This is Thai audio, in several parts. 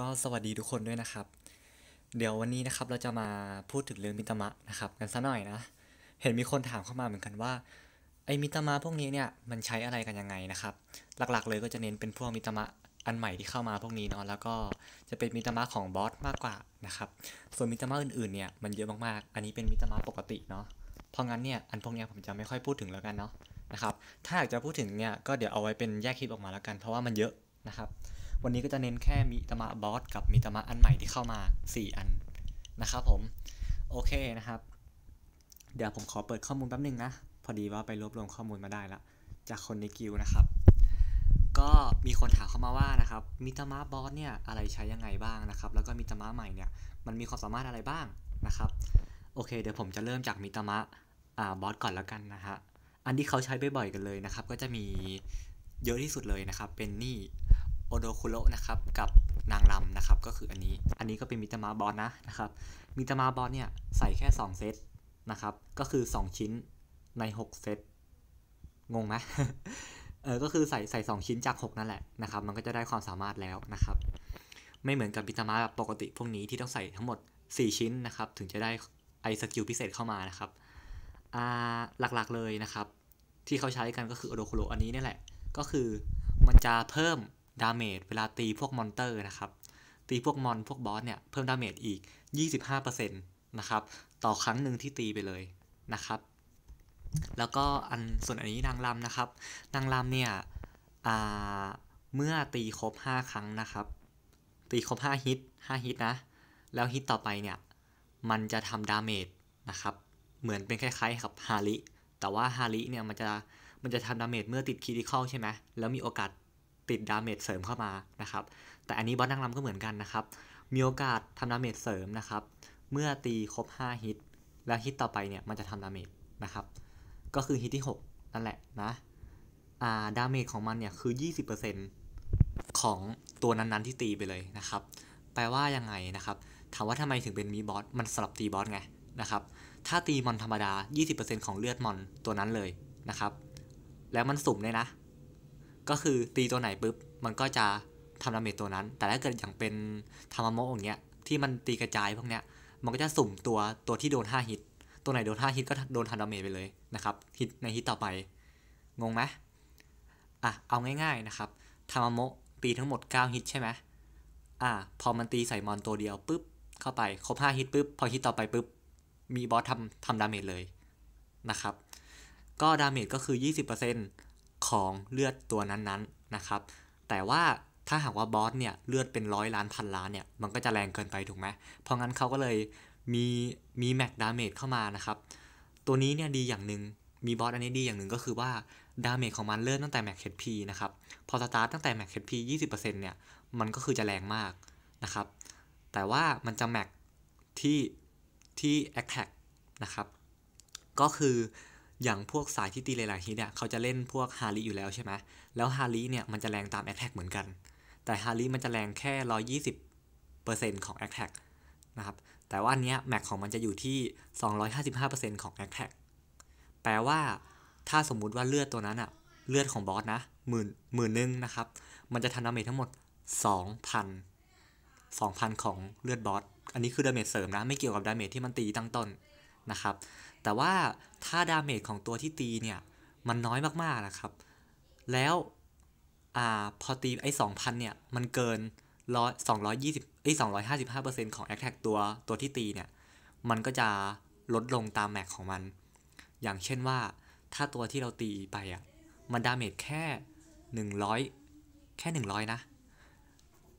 ก็สวัสดีทุกคนด้วยนะครับ เดี๋ยววันนี้นะครับเราจะมาพูดถึงเรื่องมิตรมะนะครับกันซะหน่อยนะ เห็นมีคนถามเข้ามาเหมือนกันว่า ไอ้มิตรมะพวกนี้เนี่ยมันใช้อะไรกันยังไงนะครับ หลักๆเลยก็จะเน้นเป็นพวกมิตรมะอันใหม่ที่เข้ามาพวกนี้เนาะแล้วก็จะเป็นมิตรมะของบอสมากกว่านะครับ ส่วนมิตรมะอื่นๆเนี่ยมันเยอะมากๆ อันนี้เป็นมิตรมะปกติเนาะ เพราะงั้นเนี่ยอันพวกนี้ผมจะไม่ค่อยพูดถึงแล้วกันเนาะนะครับ ถ้าอยากจะพูดถึงเนี่ยก็เดี๋ยวเอาไว้เป็นแยกคลิปออกมาแล้วกัน เพราะว่ามันเยอะนะครับวันนี้ก็จะเน้นแค่มีตมะบอสกับมีตมะอันใหม่ที่เข้ามา 4 อันนะครับผม โอเคนะครับเดี๋ยวผมขอเปิดข้อมูลแป๊บนึงนะพอดีว่าไปรวบรวมข้อมูลมาได้ละจากคนในกิวนะครับ ก็มีคนถามเข้ามาว่านะครับมิตามะบอสเนี่ยอะไรใช้ยังไงบ้างนะครับ แล้วก็มิตามะใหม่เนี่ยมันมีความสามารถอะไรบ้างนะครับ โอเคเดี๋ยวผมจะเริ่มจากมิตามะอ่าบอสก่อนแล้วกันนะฮะอันที่เขาใช้บ่อยๆกันเลยนะครับ ก็จะมีเยอะที่สุดเลยนะครับ เป็นนี่โดคุโรนะครับกับนางรำนะครับก็คืออันนี้อันนี้ก็เป็นมิตามาบอสนะนะครับ มิตามาบอสเนี่ย ใส่แค่ 2 เซตนะครับก็คือ 2 ชิ้นใน 6 เซตงงไหมเออก็คือใส่ใส่ 2 ชิ้นจาก 6 นั่นแหละนะครับมันก็จะได้ความสามารถแล้วนะครับไม่เหมือนกับมิตามาแบบปกติ พวกนี้ที่ต้องใส่ทั้งหมด 4 ชิ้นนะครับถึงจะได้ไอสกิลพิเศษเข้ามานะครับอ่าหลักๆเลยนะครับที่เขาใช้กันก็คือโอโดโคโรอันนี้นี่แหละก็คือมันจะเพิ่มดาเมจเวลาตีพวกมอนเตอร์นะครับตีพวกมอนพวกบอสเนี่ยเพิ่มดาเมจอีก 25%นะครับต่อครั้งหนึ่งที่ตีไปเลยนะครับ แล้วก็อันส่วนอันนี้นางรำนะครับนางรำเนี่ยเมื่อตีครบ 5 ครั้งนะครับตีครบ5ฮิต5ฮิตนะแล้วฮิตต่อไปเนี่ยมันจะทำดาเมจนะครับเหมือนเป็นคล้ายๆ กับฮาริแต่ว่าฮาริเนี่ยมันจะมันจะทำดาเมจเมื่อติดคีร์ติคอลใช่ไหมแล้วมีโอกาสติดดาเมจเสริมเข้ามานะครับ แต่อันนี้บอสนั่งรำก็เหมือนกันนะครับ มีโอกาสทำดาเมจเสริมนะครับ เมื่อตีครบ5ฮิตแล้วฮิตต่อไปเนี่ยมันจะทำดาเมจนะครับ ก็คือฮิตที่6นั่นแหละนะอ่าดาเมจของมันเนี่ยคือ20%ของตัวนั้นๆที่ตีไปเลยนะครับ แปลว่ายังไงนะครับถามว่าทำไมถึงเป็นมีบอสมันสลับตีบอสไงนะครับ ถ้าตีมอนธรรมดา 20%ของเลือดมอนตัวนั้นเลยนะครับ แล้วมันสุ่มเลยนะก็คือตีตัวไหนปุ๊บมันก็จะทำดาเมจตัวนั้น แต่ถ้าเกิดอย่างเป็นธรรมโมอย่างเงี้ยที่มันตีกระจายพวกเนี้ยมันก็จะสุ่มตัวตัวที่โดน5ฮิต ตัวไหนโดน5ฮิตก็โดนทำดาเมจไปเลยนะครับฮิตในฮิตต่อไป งงไหมอ่ะเอาง่ายๆนะครับธรรมโมตีทั้งหมด9ฮิตใช่ไหมอ่ะพอมันตีใส่มอนตัวเดียวปุ๊บ เข้าไปครบ5ฮิตปุ๊บพอฮิตต่อไปปุ๊บ มีบอสทำทำดาเมจเลยนะครับ ก็ดาเมจก็คือ 20%ของเลือดตัวนั้นๆนะครับ แต่ว่าถ้าหากว่าบอสเนี่ยเลือดเป็นร้อยล้านพันล้านเนี่ยมันก็จะแรงเกินไปถูกไหมเพราะงั้นเขาก็เลยมี มีแม็กดาเมจเข้ามานะครับ ตัวนี้เนี่ยดีอย่างหนึ่งมีบอสอันนี้ดีอย่างหนึ่งก็คือว่าดาเมจของมันเริ่มตั้งแต่แม็กเฮดพีนะครับพอสตาร์ตตั้งแต่แม็กเฮดพียี่สิบเปอร์เซ็นต์เนี่ยมันก็คือจะแรงมากนะครับแต่ว่ามันจะแม็กที่ที่แอคแท็กนะครับก็คืออย่างพวกสายที่ตีเลาลฮทีเนี่ยเขาจะเล่นพวกฮาริอยู่แล้วใช่ไหม แล้วฮาริเนี่ยมันจะแรงตามแอคแท็กเหมือนกัน แต่ฮาริมันจะแรงแค่ร้อยีนต์ของแอคแท็กนะครับ แต่ว่าเนี้ยแม็กของมันจะอยู่ที่2ต์ของแอคแท็กแปลว่าถ้าสมมุติว่าเลือดตัวนั้นอะเลือดของบอสนะหมื่นหมื่นนึงนะครับมันจะทำดาเมจทั้งหมด 2,000งพันของเลือดบอส อันนี้คือดาเมจเสริมนะไม่เกี่ยวกับดาเมจที่มันตีตั้งต้นนะครับแต่ว่าถ้าดาเมจของตัวที่ตีเนี่ย มันน้อยมากๆ นะครับ แล้วอ่าพอตีไอ้สองพันเนี่ยมันเกินร้อยสองร้อยยี่สิบไอ้สองร้อยห้าสิบห้าเปอร์เซ็นต์ของแอคแท็กตัวตัวที่ตีเนี่ยมันก็จะลดลงตามแม็กของมัน อย่างเช่นว่า ถ้าตัวที่เราตีไปอ่ะมันดาเมจแค่หนึ่งร้อยแค่หนึ่งร้อยนะ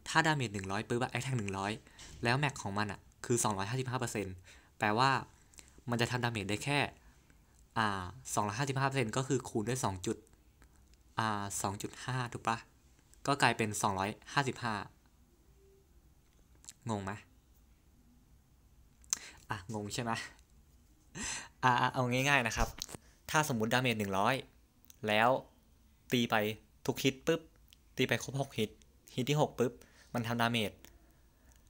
ถ้าดาเมจหนึ่งร้อยปุ๊บแอคแท็กหนึ่งร้อยแล้วแม็กของมันอ่ะคือสองร้อยห้าสิบห้าเปอร์เซ็นต์แปลว่ามันจะทำดาเมจได้แค่สองร้อยห้าสิบห้าเปอร์เซ็นต์ก็คือคูณด้วยสองจุดสองจุดห้าถูกปะก็กลายเป็นสองร้อยห้าสิบห้างงไหมอ่ะงงใช่ไหมอ่าเอาง่ายๆนะครับ ถ้าสมมติดาเมจหนึ่งร้อยแล้วตีไปทุกฮิตปุ๊บ ตีไปครบหกฮิต ฮิตที่หกปุ๊บ มันทำดาเมจ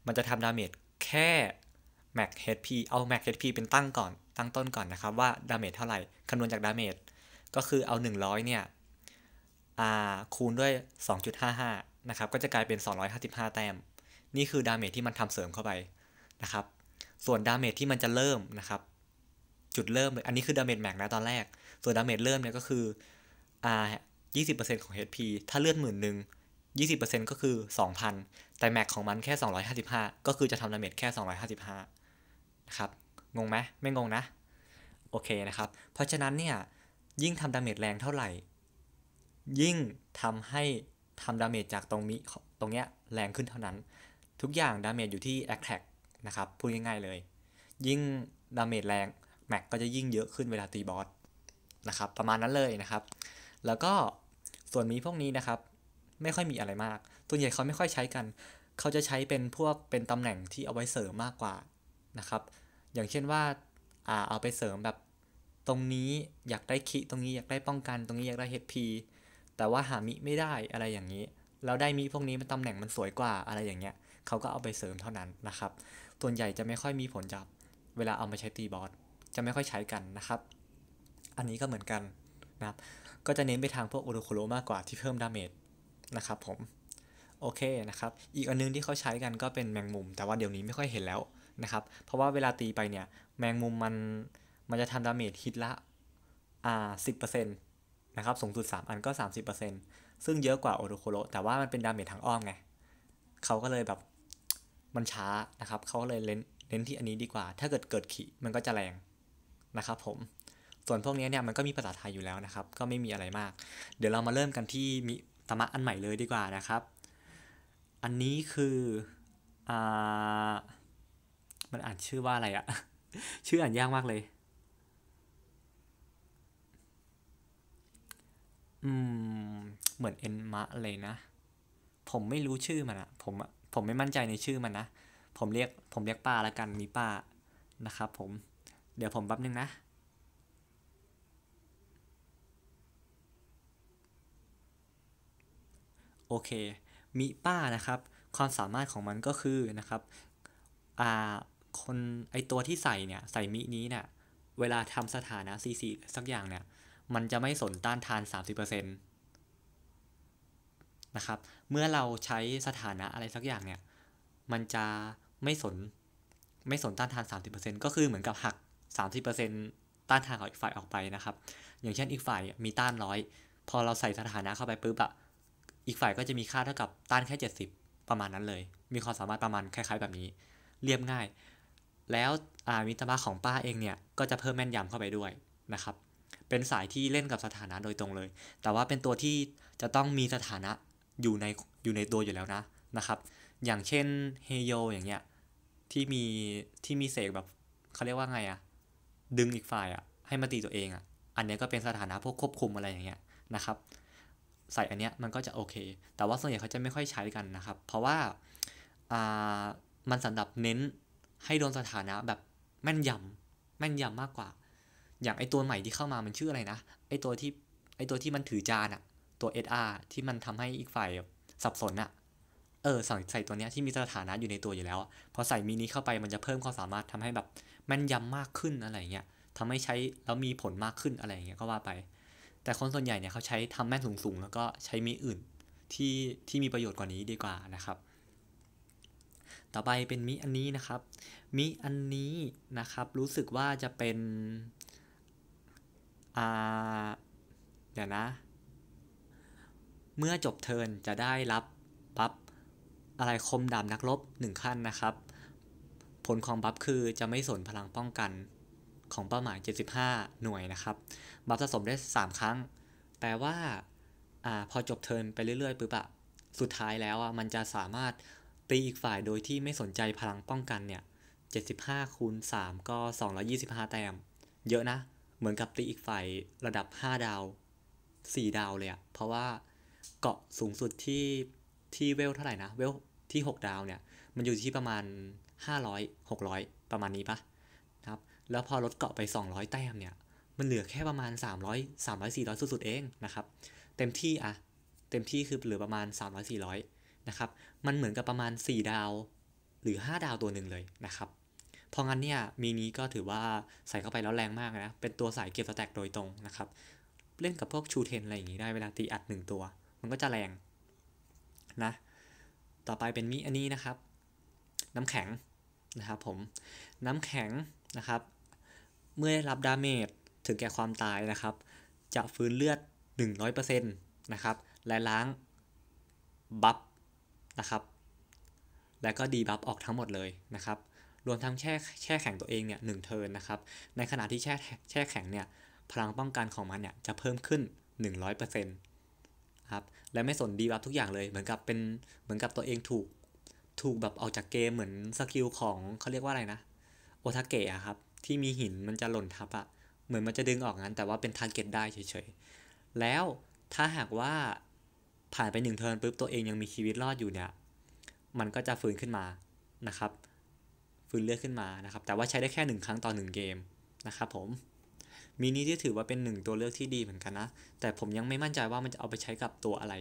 มันจะทำดาเมจแค่ max hp เอา max hp เป็นตั้งก่อน ตั้งต้นก่อนนะครับว่าดาเมจเท่าไหร่คำนวณจากดาเมจ ก็คือเอา 100เนี่ยคูณด้วย 2.55นะครับ ก็จะกลายเป็น 255 แต้ม นี่คือ ดาเมจที่มันทำเสริมเข้าไปนะครับ ส่วนดาเมจที่มันจะเริ่มนะครับ จุดเริ่มเลยอันนี้คือ ดาเมจแม็กนะตอนแรก ส่วนดาเมจเริ่มเนี่ยก็คืออ20%ของ HP ถ้าเลื่อนหมื่นหนึ่ง20%ก็คือ 2,000 แต่แม็กของมันแค่ 255 ก็คือจะทำดาเมจแค่ 255นะครับงงไหมไม่งงนะโอเคนะครับเพราะฉะนั้นเนี่ยยิ่งทำดาเมจแรงเท่าไหร่ ยิ่งทำให้ทำดาเมจจากตรงมีตรงเนี้ยแรงขึ้นเท่านั้น ทุกอย่างดาเมจอยู่ที่อคแท็กนะครับพูดง่ายๆเลย ยิ่งดาเมจแรงแม็กก็จะยิ่งเยอะขึ้นเวลาตีบอสนะครับประมาณนั้นเลยนะครับ แล้วก็ส่วนมีพวกนี้นะครับไม่ค่อยมีอะไรมาก ตัวใหญ่เขาไม่ค่อยใช้กัน เขาจะใช้เป็นพวกเป็นตำแหน่งที่เอาไว้เสริมมากกว่านะครับ อย่างเช่นว่าอ่า เอาไปเสริมแบบ ตรงนี้อยากได้คิตรงนี้อยากได้ป้องกัน ตรงนี้อยากได้เพีแต่ว่าหามิไม่ได้อะไรอย่างนี้ แล้วได้มิพวกนี้มันตำแหน่งมันสวยกว่าอะไรอย่างเงี้ยเขาก็เอาไปเสริมเท่านั้นนะครับส่วนใหญ่จะไม่ค่อยมีผลจับ เวลาเอามาใช้ตีบอส จะไม่ค่อยใช้กันนะครับ อันนี้ก็เหมือนกันนะครับก็จะเน้นไปทางพวกอุรุโคโลมากกว่าที่เพิ่มดาเมจนะครับผม โอเคนะครับ อีกอันนึงที่เขาใช้กันก็เป็นแมงมุม แต่ว่าเดี๋ยวนี้ไม่ค่อยเห็นแล้วนะครับเพราะว่าเวลาตีไปเนี่ย แมงมุมมันมันจะทำดาเมจฮิตละอ่าสิบเปอร์เซ็นต์นะครับสูงสุด 3 อันก็ 30%ซ็นต์ซึ่งเยอะกว่าโอโดโคโรแต่ว่ามันเป็นดาเมจทางอ้อมไงเขาก็เลยแบบ มันช้านะครับ เขาก็เลยเล้นเน้นที่อันนี้ดีกว่า ถ้าเกิดเกิดขีมันก็จะแรงนะครับผมส่วนพวกนี้เนี่ยมันก็มีภาษาไทยอยู่แล้วนะครับ ก็ไม่มีอะไรมาก เดี๋ยวเรามาเริ่มกันที่มิตมะอันใหม่เลยดีกว่านะครับ อันนี้คืออ่าันอ่านชื่อว่าอะไรอะ ชื่ออ่านยากมากเลย อืม เหมือนเอ็นมะเลยนะ ผมไม่รู้ชื่อมันอะผมผมไม่มั่นใจในชื่อมันนะ ผมเรียก ผมเรียกป้าละกัน มีป้า นะครับ ผม เดี๋ยวผมแป๊บนึงนะ โอเค มีป้านะครับ ความสามารถของมันก็คือ นะครับ อ่าคนไอตัวที่ใส่เนี่ยใส่มินี้เนี่ยเวลาทำสถานะซีซีสักอย่างเนี่ยมันจะไม่สนต้านทาน 30%นะครับเมื่อเราใช้สถานะอะไรสักอย่างเนี่ยมันจะไม่สนไม่สนต้านทาน 30%ก็คือเหมือนกับหัก 30%ต้านทานของอีกฝ่ายออกไปนะครับอย่างเช่นอีกฝ่ายมีต้านร้อยพอเราใส่สถานะเข้าไปปุ๊บอะอีกฝ่ายก็จะมีค่าเท่ากับต้านแค่ 70 ประมาณนั้นเลย มีความสามารถประมาณคล้าย ๆแบบนี้ เรียบง่ายแล้วมิตรมาของป้าเองเนี่ยก็จะเพิ่มแม่นยำเข้าไปด้วยนะครับ เป็นสายที่เล่นกับสถานะโดยตรงเลย แต่ว่าเป็นตัวที่จะต้องมีสถานะอยู่ ใน อยู่ในตัวอยู่แล้วนะนะครับ อย่างเช่นเฮโยอย่างเงี้ยที่ มี ที่มีเสกแบบเขาเรียกว่าไงอะดึงอีกฝ่ายอะให้มาตีตัวเองอะอันนี้ก็เป็นสถานะพวกควบคุมอะไรอย่างเงี้ยนะครับ ใส่อันเนี้ยมันก็จะโอเค แต่ว่าส่วนใหญ่เขาจะไม่ค่อยใช้กันนะครับ เพราะว่ามันสำหรับเน้นให้โดนสถานะแบบแม่นยำแม่นยำมากกว่า อย่างไอตัวใหม่ที่เข้ามามันชื่ออะไรนะไอตัวที่ไอตัวที่มันถือจานอะตัวเอ r ที่มันทำให้อีกฝ่ายสับสนอะเออใส่ใส่ตัวเนี้ย ที่มีสถานะอยู่ในตัวอยู่แล้วพอใส่มินิเข้าไปมันจะเพิ่มความสามารถทำให้แบบแม่นยำมากขึ้นอะไรเงี้ยทำให้ใช้แล้วมีผลมากขึ้นอะไรเงี้ยก็ว่าไป แต่คนส่วนใหญ่เนี่ยเขาใช้ทำแม่นสูงๆ แล้วก็ใช้มีอื่นที่ที่มีประโยชน์กว่านี้ดีกว่านะครับต่อไปเป็นมิอันนี้นะครับ มิอันนี้นะครับรู้สึกว่าจะเป็นอ่าเดี๋ยวนะ เมื่อจบเทินจะได้รับปั๊บอะไรคมดามนักรบ1 ขั้นนะครับ ผลของบัฟคือจะไม่สนพลังป้องกันของเป้าหมาย 75 หน่วยนะครับ บัฟสะสมได้ 3 ครั้ง แต่ว่า อ่าพอจบเทินไปเรื่อย ๆปุ๊บอะสุดท้ายแล้วอะมันจะสามารถตีอีกฝ่ายโดยที่ไม่สนใจพลังป้องกันเนี่ย75คูณ3ก็ 225 แต้ม เยอะนะ เหมือนกับตีอีกฝ่ายระดับ 5 ดาว 4 ดาวเลยอะเพราะว่าเกาะสูงสุดที่ที่เวลเท่าไหร่นะ เวลที่ 6 ดาวเนี่ย มันอยู่ที่ประมาณ 500 600 ประมาณนี้ปะครับ แล้วพอลดเกาะไป 200 แต้มเนี่ย มันเหลือแค่ประมาณ 300 300 400 สุดๆเองนะครับ เต็มที่อะเต็มที่คือเหลือประมาณ300 400นะครับ มันเหมือนกับประมาณ 4 ดาวหรือ 5 ดาวตัวหนึ่งเลยนะครับเพราะงั้นเนี่ยมีนี้ก็ถือว่าใส่เข้าไปแล้วแรงมากนะ เป็นตัวสายเก็บสแต็กโดยตรงนะครับ เล่นกับพวกชูเทนอะไรอย่างงี้ได้เวลาตีอัด 1 ตัว มันก็จะแรงนะ ต่อไปเป็นมีอันนี้นะครับ น้ำแข็งนะครับผมน้ำแข็งนะครับเมื่อได้รับดาเมจถึงแก่ความตายนะครับ จะฟื้นเลือด100%นะครับและล้างบัฟนะครับ แล้วก็ดีบัฟออกทั้งหมดเลยนะครับ รวมทั้งแช่แช่แข็งตัวเองเนี่ยหนึ่งเทินนะครับ ในขณะที่แช่แช่แข็งเนี่ยพลังป้องกันของมันเนี่ย จะเพิ่มขึ้น 100%ครับ และไม่สนดีบัฟทุกอย่างเลยเหมือนกับเป็นเหมือนกับตัวเองถูกถูกแบบออกจากเกม เหมือนสกิลของเขาเรียกว่าอะไรนะโอทาเกะครับที่มีหินมันจะหล่นทับอะเหมือนมันจะดึงออกงั้นแต่ว่าเป็นทาร์เก็ตได้เฉยๆแล้วถ้าหากว่าผ่านไปหนึ่งเทิร์นปุ๊บตัวเองยังมีชีวิตรอดอยู่เนี่ย มันก็จะฟื้นขึ้นมา นะครับ ฟื้นเลือดขึ้นมา นะครับ แต่ว่าใช้ได้แค่ 1 ครั้งต่อ1เกม นะครับผม มีนี้ที่ถือว่าเป็นหนึ่งตัวเลือกที่ดีเหมือนกันนะ แต่ผมยังไม่มั่นใจว่ามันจะเอาไปใช้กับตัวอะไร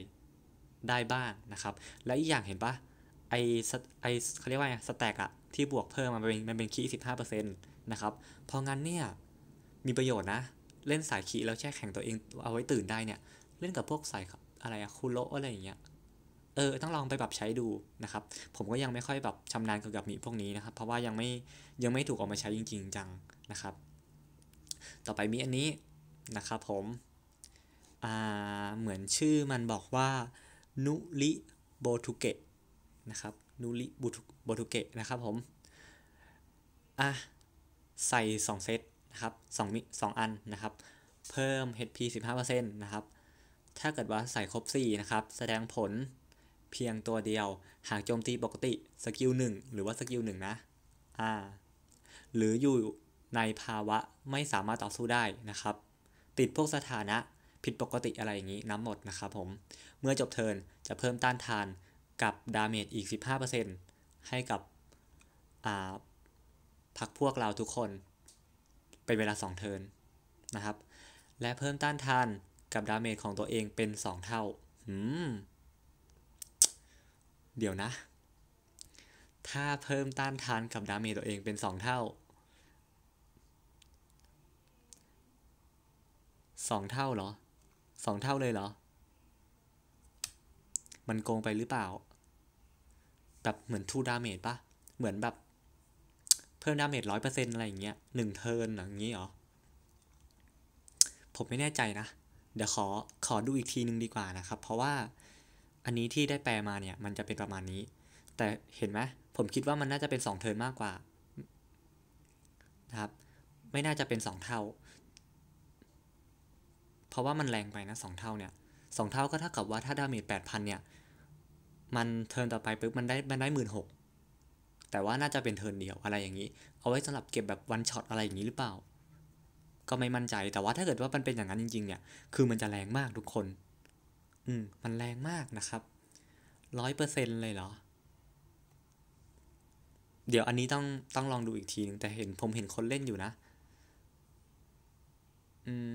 ได้บ้างนะครับ และอีกอย่างเห็นปะไอไอเขาเรียกว่าไงสแต็กอะที่บวกเพิ่มมันเป็นมันเป็นคีสิบห้าเปอร์เซ็นต์นะครับเพราะงั้นเนี่ย มีประโยชน์นะ เล่นสายคีแล้วแช่แข็งตัวเองเอาไว้ตื่นได้เนี่ยเล่นกับพวกสายอะไรอะคุโรอะไรอย่างเงี้ย เออต้องลอง ไปปรับใช้ดูนะครับผม ก็ยังไม่ค่อยแบบชำนาญเกี่ยวกับมีพวกนี้นะครับ เพราะว่ายังไม่ยัง ไม่ ถูกออกมาใช้จริงๆจังนะครับ ต่อไปมีอันนี้นะครับ ผม อ่าเหมือนชื่อมันบอกว่านุริโบทุเกะนะครับนุริโบทุเกะนะครับผมอ่ะใส่2เซตนะครับ2มิสองอันนะครับ เพิ่ม HP 15%นะครับถ้าเกิดว่าใส่ครบ4นะครับ แสดงผลเพียงตัวเดียวหากโจมตีปกติ สกิล1หรือว่าสกิล1นะ อ่า หรืออยู่ในภาวะไม่สามารถต่อสู้ได้นะครับ ติดพวกสถานะผิดปกติอะไรอย่างนี้น้ำหมดนะครับผม เมื่อจบเทินจะเพิ่มต้านทานกับดาเมจอีก 15%ให้กับพักพวกเราทุกคน เป็นเวลา 2 เทินนะครับ และเพิ่มต้านทานกับดาเมจของตัวเองเป็น 2 เท่าอืมเดี๋ยวนะ ถ้าเพิ่ม ต้าน ทานกับดาเมจตัวเองเป็น 2 เท่า 2 เท่าเหรอ2เท่าเลยเหรอ มันโกงไปหรือเปล่า แบบเหมือนทูดาเมจปะเหมือนแบบ เพิ่มดาเมจร้อยเปอร์เซ็นต์อะไร อย่างเงี้ย หนึ่งเทิร์นอย่างงี้เหรอ ผมไม่แน่ใจนะเดี๋ยวขอ ขอดูอีกทีนึงดีกว่านะครับ เพราะว่าอันนี้ที่ได้แปลมาเนี่ย มันจะเป็นประมาณนี้ แต่เห็นไหมผมคิดว่ามันน่าจะเป็น 2 เทินมากกว่า นะครับ ไม่น่าจะเป็น 2 เท่า เพราะว่ามันแรงไปนะสเท่าเนี่ยสเท่าก็เท่ากับว่าถ้าดาเมจแปดพันเนี่ย มันเทินต่อไปปุ๊บมันได้ มันได้หมื่นหกแต่ว่าน่าจะเป็นเทินเดียวอะไรอย่างนี้ เอาไว้สำหรับเก็บแบบ วันช็อตอะไรอย่างนี้หรือเปล่าก็ไม่มั่นใจ แต่ว่าถ้าเกิดว่ามันเป็นอย่างนั้นจริงๆเนี่ย คือมันจะแรงมากทุกคน อืมมันแรงมากนะครับร้อยเปอร์เซ็นเลยเหรอ เดี๋ยวอันนี้ต้องต้องลองดูอีกทีนึง แต่เห็นผมเห็นคนเล่นอยู่นะอืม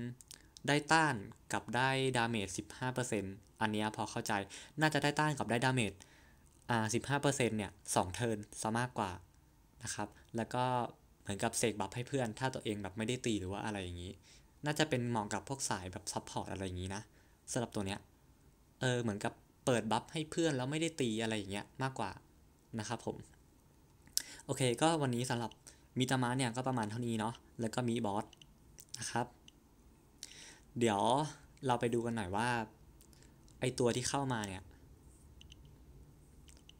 ได้ต้านกับได้ดาเมจสิบห้าเปอร์เซ็นตอันนี้พอเข้าใจน่าจะได้ต้านกับได้ดาเมจอ่าสิบห้าเปอร์เซ็นเนี่ยสองเทิร์นซะมากกว่านะครับแล้วก็เหมือนกับเสกบัฟให้เพื่อนถ้าตัวเองแบบไม่ได้ตีหรือว่าอะไรอย่างนี้ น่าจะเป็นเหมาะกับพวกสายแบบซับพอร์ตอะไรอย่างนี้นะสำหรับตัวเนี้ยเออเหมือนกับเปิดบัฟให้เพื่อนแล้วไม่ได้ตีอะไรอย่างเงี้ยมากกว่านะครับผมโอเคก็วันนี้สำหรับมีตามาเนี่ย ก็ประมาณเท่านี้เนาะ แล้วก็มีบอสนะครับ เดี๋ยวเราไปดูกันหน่อยว่า ไอตัวที่เข้ามาเนี่ย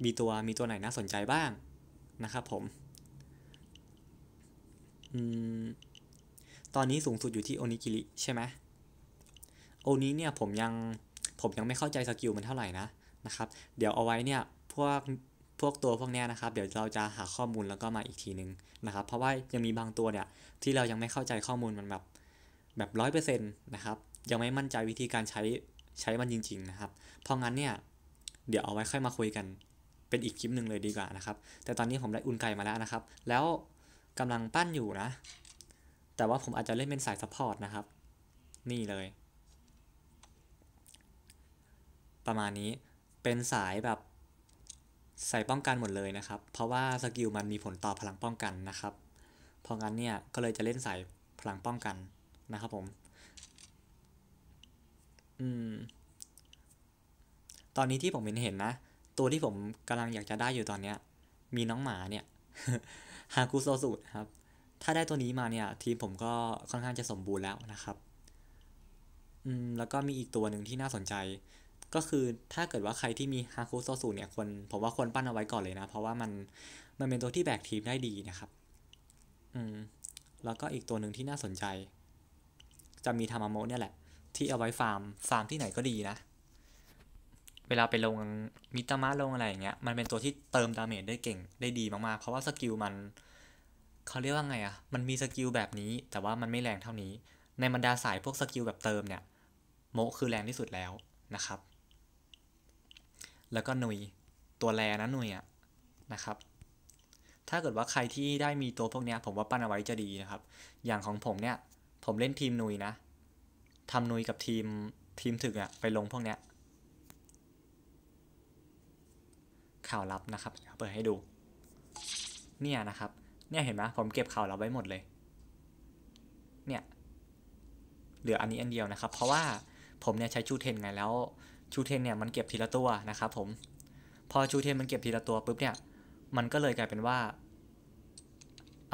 มีตัวมีตัวไหนน่าสนใจบ้างนะครับผมอืมตอนนี้สูงสุดอยู่ที่โอนิกิริใช่ไหม โอนี้เนี่ยผมยังผมยังไม่เข้าใจสกิลมันเท่าไหร่นะนะครับเดี๋ยวเอาไว้เนี่ยพวกพวกตัวพวกนี้นะครับ เดี๋ยวเราจะหาข้อมูลแล้วก็มาอีกทีนึงนะครับ เพราะว่ายังมีบางตัวเนี่ยที่เรายังไม่เข้าใจข้อมูลมันแบบแบบร้อยเปอร์เซ็นต์นะครับยังไม่มั่นใจวิธีการใช้ใช้มันจริง ๆนะครับ เพราะงั้นเนี่ยเดี๋ยวเอาไว้ค่อยมาคุยกันเป็นอีกคลิปหนึ่งเลยดีกว่านะครับแต่ตอนนี้ผมได้อุ่นไก่มาแล้วนะครับ แล้วกำลังปั้นอยู่นะ แต่ว่าผมอาจจะเล่นเป็นสายซัพพอร์ตนะครับ นี่เลย ประมาณนี้ เป็นสายแบบใส่ป้องกันหมดเลยนะครับ เพราะว่าสกิลมันมีผลต่อพลังป้องกันนะครับ เพราะงั้นเนี่ยก็เลยจะเล่นสายพลังป้องกันนะครับผม อืม ตอนนี้ที่ผมเห็นเห็นนะ ตัวที่ผมกำลังอยากจะได้อยู่ตอนเนี้ย มีน้องหมาเนี่ยฮากุโซสูตครับ ถ้าได้ตัวนี้มาเนี่ยทีมผมก็ค่อนข้างจะสมบูรณ์แล้วนะครับ อืมแล้วก็มีอีกตัวหนึ่งที่น่าสนใจ ก็คือถ้าเกิดว่าใครที่มีฮากุโซสูเนี่ยคนผมว่าควรปั้นเอาไว้ก่อนเลยนะเพราะว่ามันมันเป็นตัวที่แบกทีมได้ดีนะครับ อืมแล้วก็อีกตัวหนึ่งที่น่าสนใจ จะมีทามาโมเนี่ยแหละที่เอาไว้ฟาร์มฟาร์มที่ไหนก็ดีนะเวลาไปลงมิตามะลงอะไรอย่างเงี้ยมันเป็นตัวที่เติมดาเมจได้เก่งได้ดีมากๆ เพราะว่าสกิลมันเขาเรียกว่าไงอะมันมีสกิลแบบนี้แต่ว่ามันไม่แรงเท่านี้ ในบรรดาสายพวกสกิลแบบเติมเนี่ยโมคือแรงที่สุดแล้วนะครับ แล้วก็หนุย ตัวแรงนะหนุยอะนะครับ ถ้าเกิดว่าใครที่ได้มีตัวพวกเนี้ยผมว่าปั้นเอาไว้จะดีนะครับอย่างของผมเนี่ยผมเล่นทีมนุยนะทำนุยกับทีมทีมถึกอะไปลงพวกเนี้ยข่าวลับนะครับเปิดให้ดูเนี่ยนะครับเนี่ยเห็นไหมผมเก็บข่าวลับไว้หมดเลยเนี่ยเหลืออันนี้อันเดียวนะครับเพราะว่าผมเนี่ยใช้ชูเทนไงแล้ว ชูเทนเนี่ยมันเก็บทีละตัวนะครับผม พอชูเทนมันเก็บทีละตัวปุ๊บเนี่ยมันก็เลยกลายเป็นว่า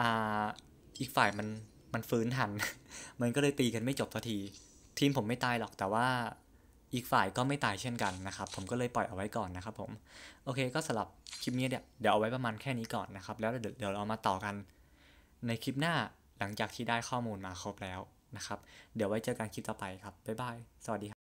อ่าอีกฝ่ายมันมันฟื้นทันมันก็เลยตีกันไม่จบทันทีทีมผมไม่ตายหรอกแต่ว่าอีกฝ่ายก็ไม่ตายเช่นกันนะครับผมก็เลยปล่อยเอาไว้ก่อนนะครับผมโอเคก็สำหรับคลิปนี้เดี๋ยวเอาไว้ประมาณแค่นี้ก่อนนะครับแล้วเดี๋ยวเรามาต่อกัน ในคลิปหน้าหลังจากที่ได้ข้อมูลมาครบแล้วนะครับ เดี๋ยวไว้เจอกันคลิปต่อไปครับบ๊ายบายสวัสดี